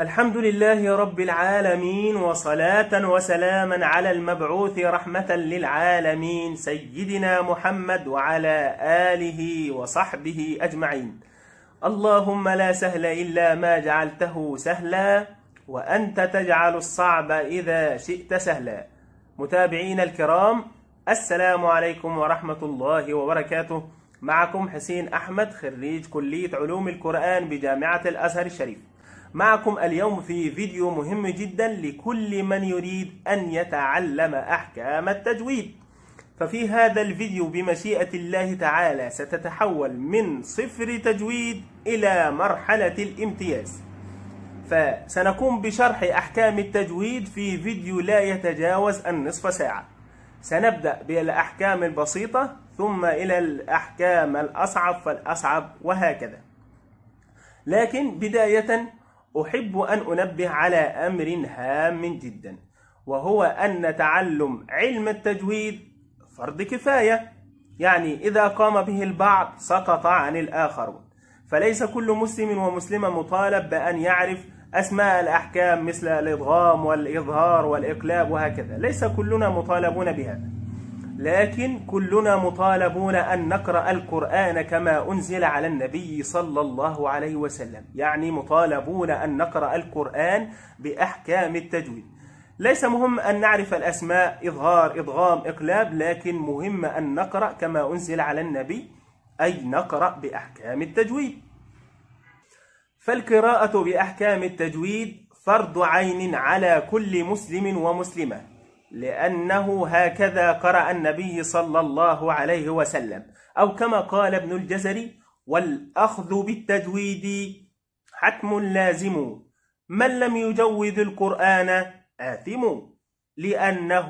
الحمد لله رب العالمين وصلاة وسلاما على المبعوث رحمة للعالمين سيدنا محمد وعلى آله وصحبه أجمعين اللهم لا سهل إلا ما جعلته سهلا وأنت تجعل الصعب إذا شئت سهلا متابعين الكرام السلام عليكم ورحمة الله وبركاته معكم حسين أحمد خريج كلية علوم القرآن بجامعة الأزهر الشريف معكم اليوم في فيديو مهم جدا لكل من يريد أن يتعلم أحكام التجويد ففي هذا الفيديو بمشيئة الله تعالى ستتحول من صفر تجويد إلى مرحلة الامتياز فسنقوم بشرح أحكام التجويد في فيديو لا يتجاوز النصف ساعة سنبدأ بالأحكام البسيطة ثم إلى الأحكام الأصعب فالأصعب وهكذا لكن بداية أحب أن أنبه على أمر هام جدا وهو أن تعلم علم التجويد فرض كفاية يعني إذا قام به البعض سقط عن الآخرون فليس كل مسلم ومسلمة مطالب بأن يعرف أسماء الأحكام مثل الإضغام والإظهار والإقلاب وهكذا ليس كلنا مطالبون بهذا لكن كلنا مطالبون أن نقرأ القرآن كما أنزل على النبي صلى الله عليه وسلم يعني مطالبون أن نقرأ القرآن بأحكام التجويد ليس مهم أن نعرف الأسماء إظهار إضغام إقلاب لكن مهم أن نقرأ كما أنزل على النبي أي نقرأ بأحكام التجويد فالقراءة بأحكام التجويد فرض عين على كل مسلم ومسلمة لأنه هكذا قرأ النبي صلى الله عليه وسلم أو كما قال ابن الجزري والأخذ بالتجويد حتم لازم من لم يجود القرآن آثم لأنه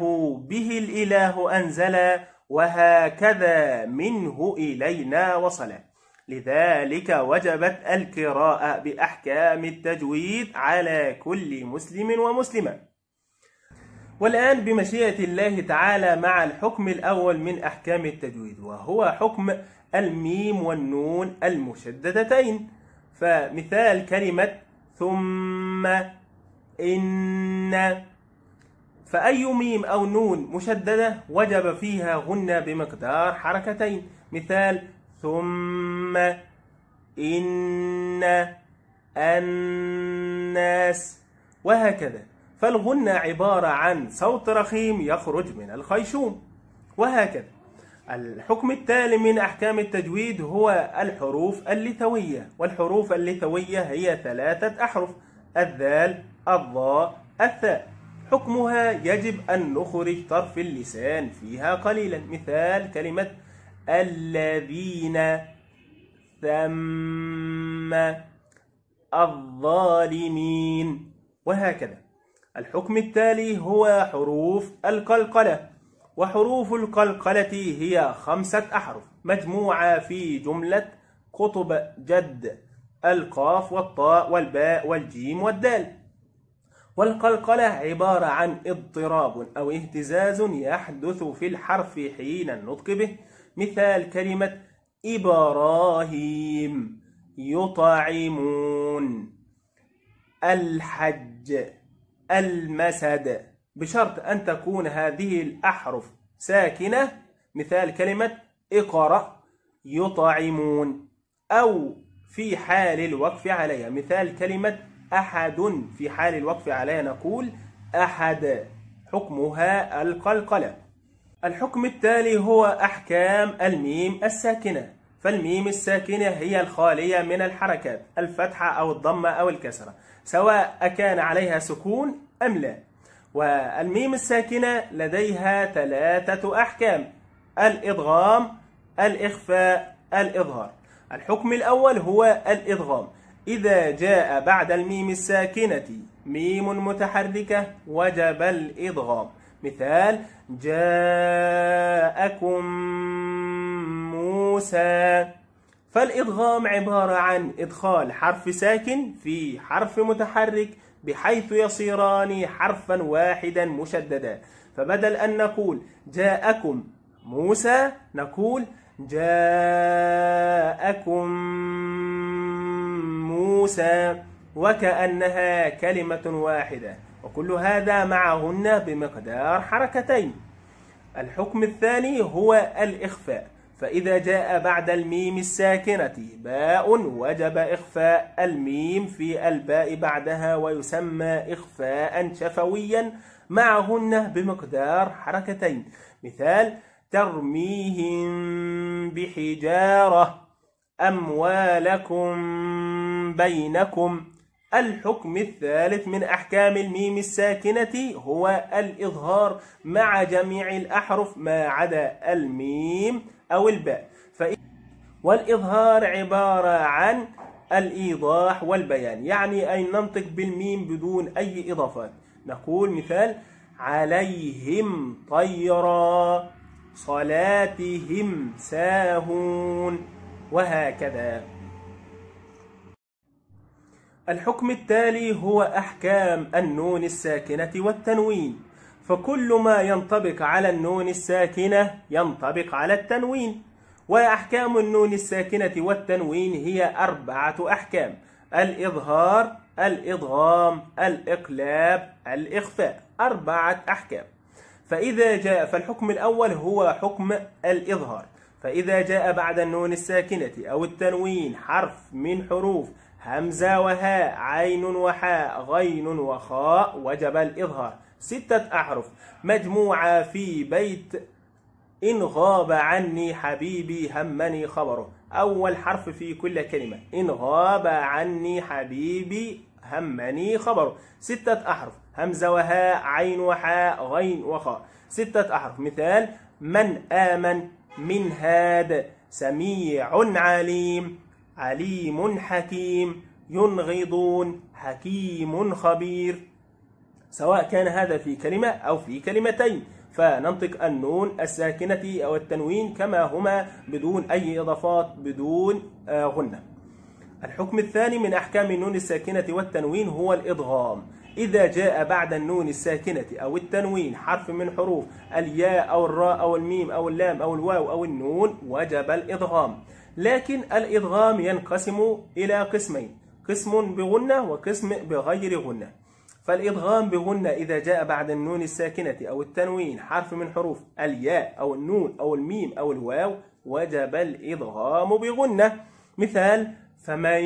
به الإله أنزل وهكذا منه إلينا وصل لذلك وجبت القراءة بأحكام التجويد على كل مسلم ومسلمة والآن بمشيئة الله تعالى مع الحكم الأول من أحكام التجويد وهو حكم الميم والنون المشددتين فمثال كلمة ثم إن فأي ميم أو نون مشددة وجب فيها غنى بمقدار حركتين مثال ثم إن الناس وهكذا فالغنى عبارة عن صوت رخيم يخرج من الخيشوم وهكذا الحكم التالي من أحكام التجويد هو الحروف اللثوية والحروف اللثوية هي ثلاثة أحرف الذال الضاء الثاء حكمها يجب أن نخرج طرف اللسان فيها قليلا مثال كلمة الذين ثم الظالمين وهكذا الحكم التالي هو حروف القلقلة وحروف القلقلة هي خمسة أحرف مجموعة في جملة قطب جد القاف والطاء والباء والجيم والدال والقلقلة عبارة عن اضطراب أو اهتزاز يحدث في الحرف حين النطق به مثال كلمة إبراهيم يطعمون الحج المسد بشرط أن تكون هذه الأحرف ساكنة مثال كلمة اقرأ يطعمون أو في حال الوقف عليها مثال كلمة أحد في حال الوقف عليها نقول أحد حكمها القلقلة الحكم التالي هو أحكام الميم الساكنة فالميم الساكنة هي الخالية من الحركات الفتحة أو الضمة أو الكسرة سواء أكان عليها سكون أم لا والميم الساكنة لديها ثلاثة أحكام الإضغام الإخفاء الإظهار الحكم الأول هو الإضغام إذا جاء بعد الميم الساكنة ميم متحركة وجب الإضغام مثال جاءكم موسى فالإدغام عبارة عن إدخال حرف ساكن في حرف متحرك بحيث يصيران حرفا واحدا مشددا فبدل أن نقول جاءكم موسى نقول جاءكم موسى وكأنها كلمة واحدة وكل هذا معهن بمقدار حركتين الحكم الثاني هو الإخفاء فإذا جاء بعد الميم الساكنة باء وجب إخفاء الميم في الباء بعدها ويسمى إخفاء شفويا معهن بمقدار حركتين مثال ترميهم بحجارة أموالكم بينكم الحكم الثالث من أحكام الميم الساكنة هو الإظهار مع جميع الأحرف ما عدا الميم أو الباء والإظهار عبارة عن الإيضاح والبيان يعني أي ننطق بالميم بدون أي إضافات نقول مثال عليهم طيرا صلاتهم ساهون وهكذا الحكم التالي هو أحكام النون الساكنة والتنوين فكل ما ينطبق على النون الساكنة ينطبق على التنوين وأحكام النون الساكنة والتنوين هي أربعة أحكام الإظهار الإضغام الإقلاب الإخفاء أربعة أحكام فإذا جاء فالحكم الأول هو حكم الإظهار فإذا جاء بعد النون الساكنة أو التنوين حرف من حروف همزة وهاء عين وحاء غين وخاء وجب الإظهار ستة أحرف مجموعة في بيت إن غاب عني حبيبي همني خبره أول حرف في كل كلمة إن غاب عني حبيبي همني خبره ستة أحرف همزة وهاء عين وحاء غين وخاء ستة أحرف مثال من آمن من هاد سميع عليم عليم حكيم ينغضون حكيم خبير سواء كان هذا في كلمة أو في كلمتين فننطق النون الساكنة أو التنوين كما هما بدون أي إضافات بدون آه، غنة الحكم الثاني من أحكام النون الساكنة والتنوين هو الإضغام إذا جاء بعد النون الساكنة أو التنوين حرف من حروف الياء أو الراء أو الميم أو اللام أو الواو أو النون وجب الإضغام لكن الإضغام ينقسم إلى قسمين قسم بغنة وقسم بغير غنة فالإضغام بهن إذا جاء بعد النون الساكنة أو التنوين حرف من حروف الياء أو النون أو الميم أو الواو وجب الإضغام بغنة مثال فمن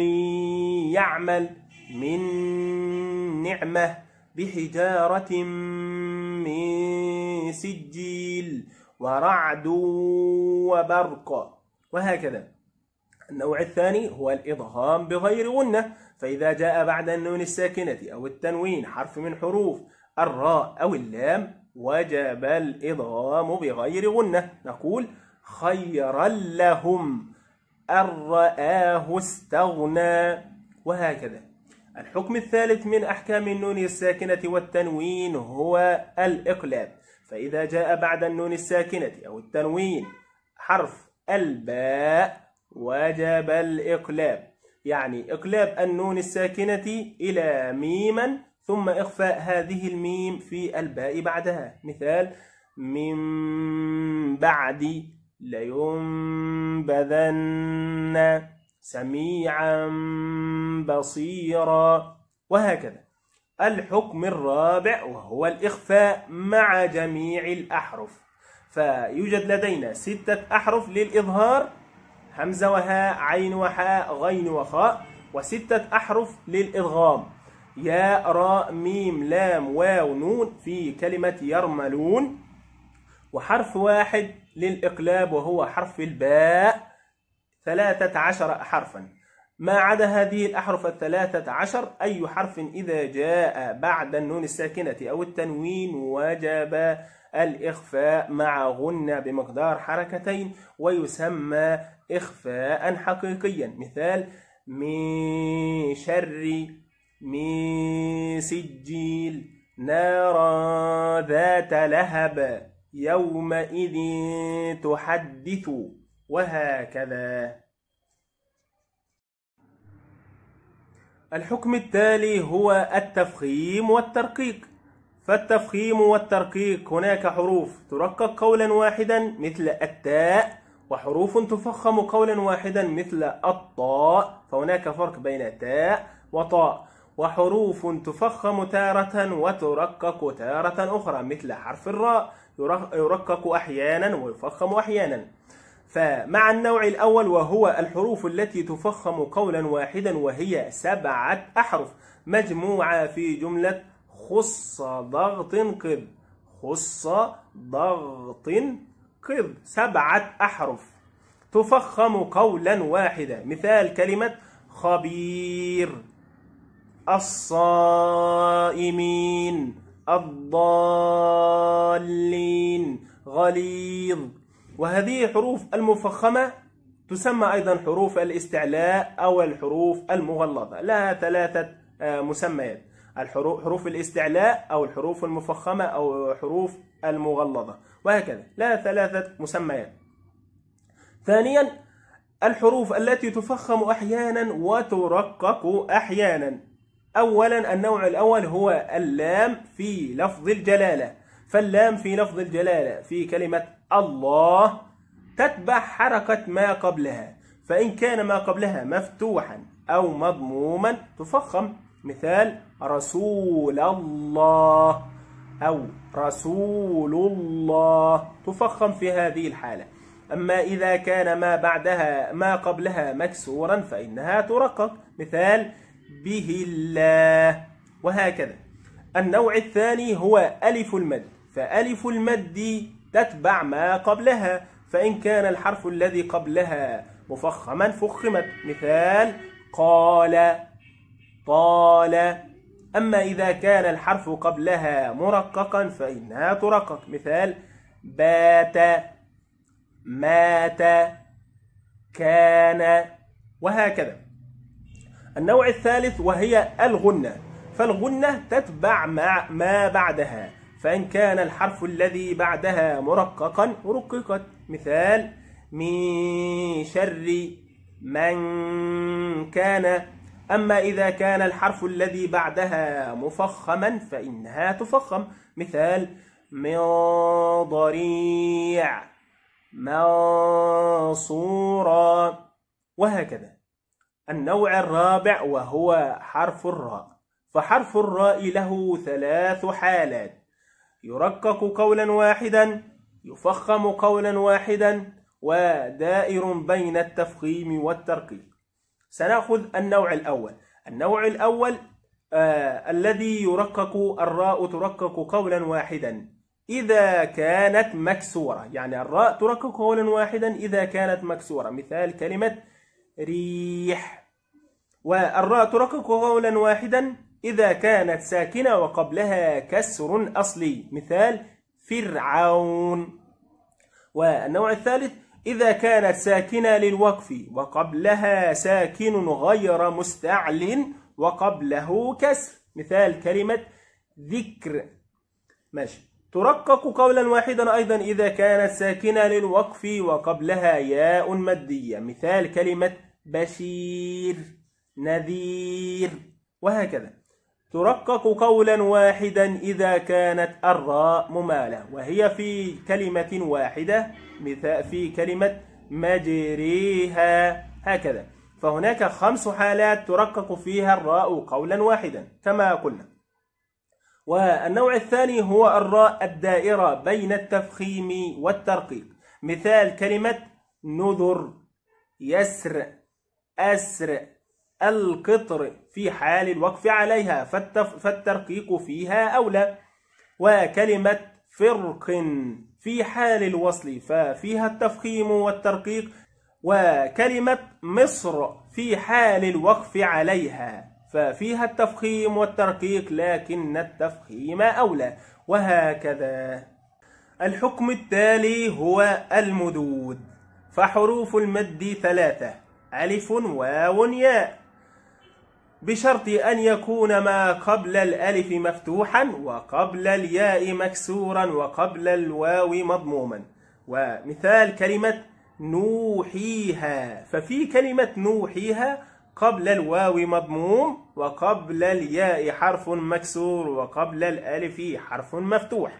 يعمل من نعمة بحجارة من سجيل ورعد وبرق وهكذا النوع الثاني هو الإضهام بغير غنة فإذا جاء بعد النون الساكنة أو التنوين حرف من حروف الراء أو اللام وجب الإضغام بغير غنة نقول خيرا لهم الرآه استغنى وهكذا الحكم الثالث من أحكام النون الساكنة والتنوين هو الإقلاب فإذا جاء بعد النون الساكنة أو التنوين حرف الباء وجب الإقلاب يعني إقلاب النون الساكنة إلى ميما ثم إخفاء هذه الميم في الباء بعدها مثال من بعد لينبذن سميعا بصيرا وهكذا الحكم الرابع وهو الإخفاء مع جميع الأحرف فيوجد لدينا ستة أحرف للإظهار همزة وهاء عين وحاء غين وخاء وستة أحرف للإضغام ياء راء ميم لام واو نون في كلمة يرملون وحرف واحد للإقلاب وهو حرف الباء ثلاثة عشر حرفا ما عدا هذه الأحرف الثلاثة عشر أي حرف إذا جاء بعد النون الساكنة أو التنوين وجب الإخفاء مع غنة بمقدار حركتين ويسمى إخفاء حقيقيا مثال من شر من سجيل نارا ذات لهب يومئذ تحدث وهكذا الحكم التالي هو التفخيم والترقيق فالتفخيم والترقيق هناك حروف ترقق قولا واحدا مثل التاء وحروف تفخم قولا واحدا مثل الطاء فهناك فرق بين تاء وطاء وحروف تفخم تارة وترقق تارة أخرى مثل حرف الراء يرقق أحيانا ويفخم أحيانا فمع النوع الأول وهو الحروف التي تفخم قولا واحدا وهي سبعة أحرف مجموعة في جملة خص ضغط قد خص ضغط فخذ سبعة أحرف تفخم قولا واحدا مثال كلمة خبير الصائمين الضالين غليظ وهذه حروف المفخمة تسمى أيضا حروف الاستعلاء أو الحروف المغلظة لها ثلاثة آه، مسميات حروف الاستعلاء أو الحروف المفخمة أو حروف المغلظة وهكذا لها ثلاثة مسميات ثانيا الحروف التي تفخم أحيانا وترقق أحيانا أولا النوع الأول هو اللام في لفظ الجلالة فاللام في لفظ الجلالة في كلمة الله تتبع حركة ما قبلها فإن كان ما قبلها مفتوحا أو مضموما تفخم مثال رسول الله أو رسول الله تفخم في هذه الحالة أما إذا كان ما بعدها ما قبلها مكسورا فإنها ترقق مثال به الله وهكذا النوع الثاني هو ألف المد فألف المد تتبع ما قبلها فإن كان الحرف الذي قبلها مفخما فخمت مثال قال طال أما إذا كان الحرف قبلها مرققا فإنها ترقق مثال بات مات كان وهكذا النوع الثالث وهي الغنة فالغنة تتبع مع ما بعدها فإن كان الحرف الذي بعدها مرققا رققت مثال من شر من كان أما إذا كان الحرف الذي بعدها مفخما فإنها تفخم مثال من ضريع منصورا وهكذا النوع الرابع وهو حرف الراء فحرف الراء له ثلاث حالات يرقق قولا واحدا يفخم قولا واحدا ودائر بين التفخيم والترقيق سنأخذ النوع الأول النوع الأول آه الذي يرقق الراء ترقق قولا واحدا إذا كانت مكسورة يعني الراء ترقق قولا واحدا إذا كانت مكسورة مثال كلمة ريح والراء ترقق قولا واحدا إذا كانت ساكنة وقبلها كسر أصلي مثال فرعون والنوع الثالث إذا كانت ساكنة للوقف وقبلها ساكن غير مستعل وقبله كسر مثال كلمة ذكر ماشي ترقق قولا واحدا أيضا إذا كانت ساكنة للوقف وقبلها ياء مادية مثال كلمة بشير نذير وهكذا ترقق قولا واحدا إذا كانت الراء ممالة وهي في كلمة واحدة مثال في كلمة مجريها هكذا فهناك خمس حالات ترقق فيها الراء قولا واحدا كما قلنا والنوع الثاني هو الراء الدائرة بين التفخيم والترقيق مثال كلمة نذر يسر أسر القطر في حال الوقف عليها فالترقيق فيها أولى وكلمة فرق في حال الوصل ففيها التفخيم والترقيق وكلمة مصر في حال الوقف عليها ففيها التفخيم والترقيق لكن التفخيم أولى وهكذا الحكم التالي هو المدود فحروف المد ثلاثة ألف واو ياء بشرط أن يكون ما قبل الألف مفتوحا وقبل الياء مكسورا وقبل الواو مضموما ومثال كلمة نوحيها ففي كلمة نوحيها قبل الواو مضموم وقبل الياء حرف مكسور وقبل الألف حرف مفتوح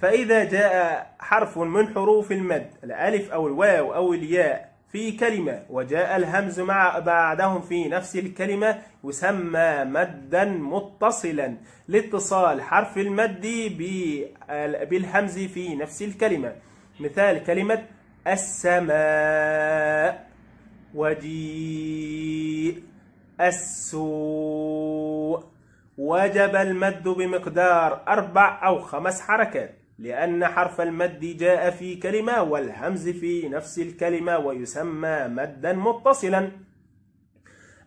فإذا جاء حرف من حروف المد الألف أو الواو أو الياء في كلمة وجاء الهمز مع بعدهم في نفس الكلمة يسمى مدا متصلا لاتصال حرف المد بالهمز في نفس الكلمة مثال كلمة السماء وجيء السوء وجب المد بمقدار أربع أو خمس حركات لأن حرف المد جاء في كلمة والهمز في نفس الكلمة ويسمى مدا متصلا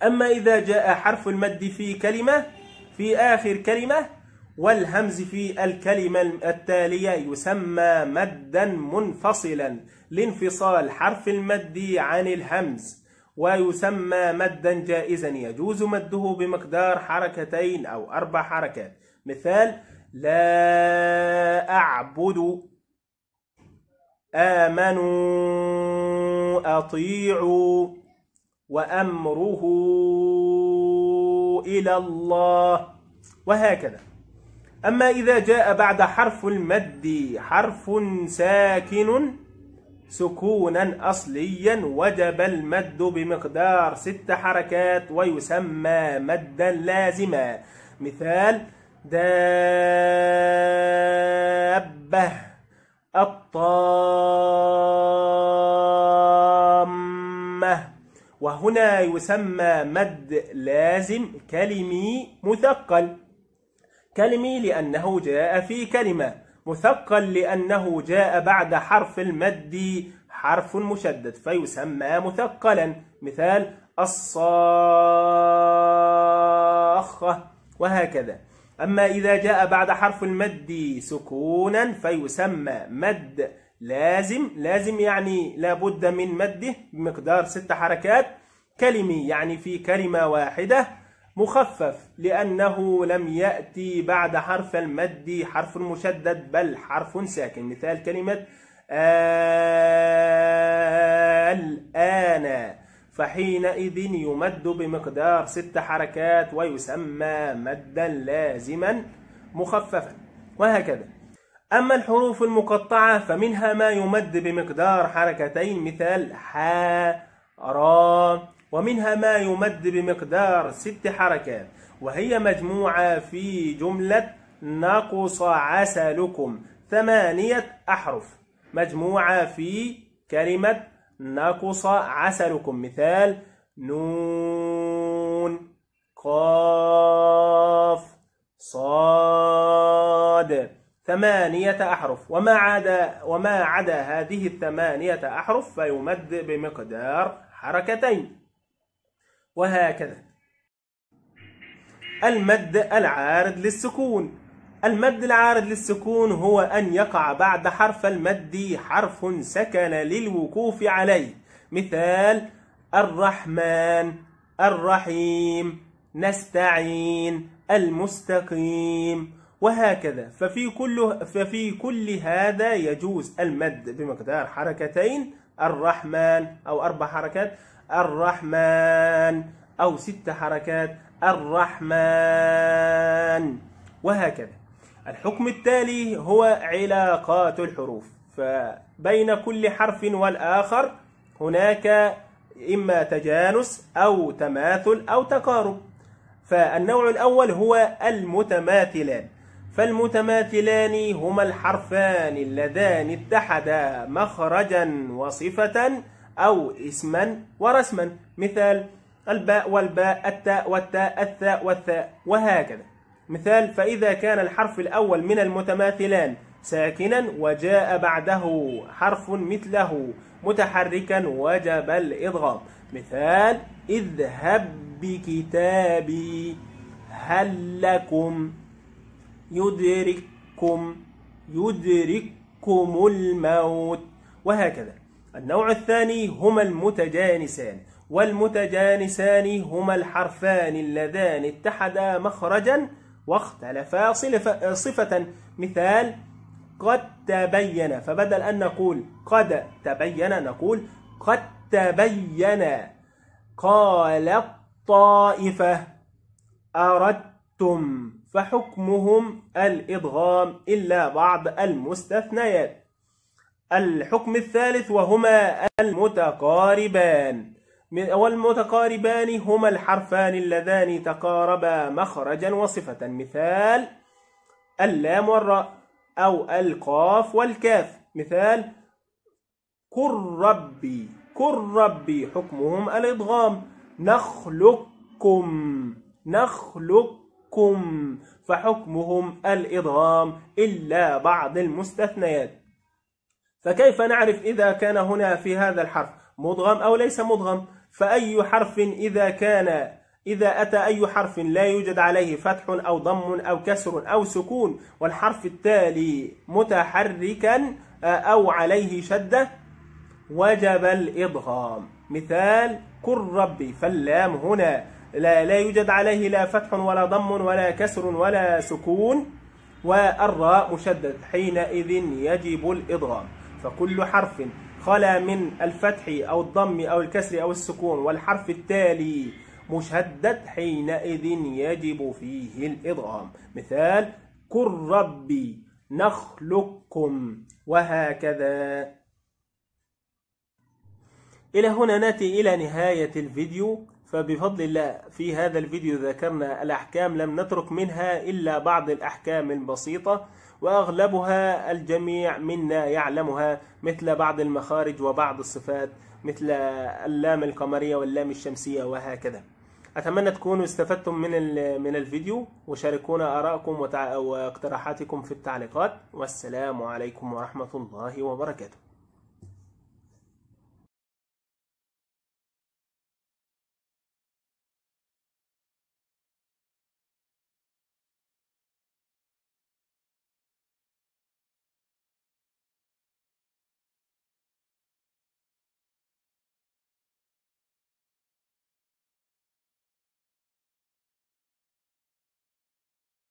أما إذا جاء حرف المد في كلمة في آخر كلمة والهمز في الكلمة التالية يسمى مدا منفصلا لانفصال حرف المد عن الهمز ويسمى مدا جائزا يجوز مده بمقدار حركتين أو أربع حركات مثال لا أعبد آمنوا أطيعوا وأمره إلى الله وهكذا أما إذا جاء بعد حرف المد حرف ساكن سكونا أصليا وجب المد بمقدار ست حركات ويسمى مدا لازما مثال دابة الطامة وهنا يسمى مد لازم كلمي مثقل كلمي لأنه جاء في كلمة مثقل لأنه جاء بعد حرف المد حرف مشدد فيسمى مثقلا مثال الصاخة وهكذا أما إذا جاء بعد حرف المد سكونا فيسمى مد لازم لازم يعني لابد من مده بمقدار ست حركات كلمي يعني في كلمة واحدة مخفف لأنه لم يأتي بعد حرف المد حرف مشدد بل حرف ساكن مثال كلمة الآن فحينئذ يمد بمقدار ست حركات ويسمى مدا لازما مخففا وهكذا أما الحروف المقطعة فمنها ما يمد بمقدار حركتين مثال حا را ومنها ما يمد بمقدار ست حركات وهي مجموعة في جملة نقص عسلكم ثمانية أحرف مجموعة في كلمة نقص عسلكم مثال نون قاف صاد ثمانية أحرف وما عدا وما عدا هذه الثمانية أحرف فيمد بمقدار حركتين وهكذا المد العارض للسكون المد العارض للسكون هو أن يقع بعد حرف المد حرف سكن للوقوف عليه مثال الرحمن الرحيم نستعين المستقيم وهكذا ففي كل ففي كل هذا يجوز المد بمقدار حركتين الرحمن أو أربع حركات الرحمن أو ست حركات الرحمن وهكذا الحكم التالي هو علاقات الحروف فبين كل حرف والآخر هناك إما تجانس أو تماثل أو تقارب فالنوع الأول هو المتماثلان فالمتماثلان هما الحرفان اللذان اتحدا مخرجا وصفة أو اسما ورسما مثال الباء والباء التاء والتاء الثاء والثاء وهكذا مثال فإذا كان الحرف الأول من المتماثلان ساكنا وجاء بعده حرف مثله متحركا وجب الإضغام مثال اذهب بكتابي هل لكم يدرككم يدرككم الموت وهكذا النوع الثاني هما المتجانسان والمتجانسان هما الحرفان اللذان اتحدا مخرجا واختلفا صفة مثال قد تبين فبدل أن نقول قد تبين نقول قد تبين قال الطائفة أردتم فحكمهم الإضغام إلا بعض المستثنيات الحكم الثالث وهما المتقاربان والمتقاربان هما الحرفان اللذان تقاربا مخرجا وصفة مثال اللام والراء أو القاف والكاف مثال كن ربي كن ربي حكمهم الإضغام نخلقكم نخلقكم فحكمهم الإضغام إلا بعض المستثنيات فكيف نعرف إذا كان هنا في هذا الحرف مضغم أو ليس مضغم فأي حرف إذا كان إذا أتى أي حرف لا يوجد عليه فتح أو ضم أو كسر أو سكون والحرف التالي متحركا آه، أو عليه شدة وجب الإضغام مثال كن ربي فاللام هنا لا, لا يوجد عليه لا فتح ولا ضم ولا كسر ولا سكون والراء مشدد حينئذ يجب الإضغام فكل حرف خلا من الفتح أو الضم أو الكسر أو السكون والحرف التالي مشدد حينئذ يجب فيه الإضغام مثال كن ربي نخلقكم وهكذا إلى هنا نأتي إلى نهاية الفيديو فبفضل الله في هذا الفيديو ذكرنا الأحكام لم نترك منها إلا بعض الأحكام البسيطة وأغلبها الجميع منا يعلمها مثل بعض المخارج وبعض الصفات مثل اللام القمرية واللام الشمسية وهكذا أتمنى تكونوا استفدتم من من الفيديو وشاركونا آراءكم واقتراحاتكم في التعليقات والسلام عليكم ورحمة الله وبركاته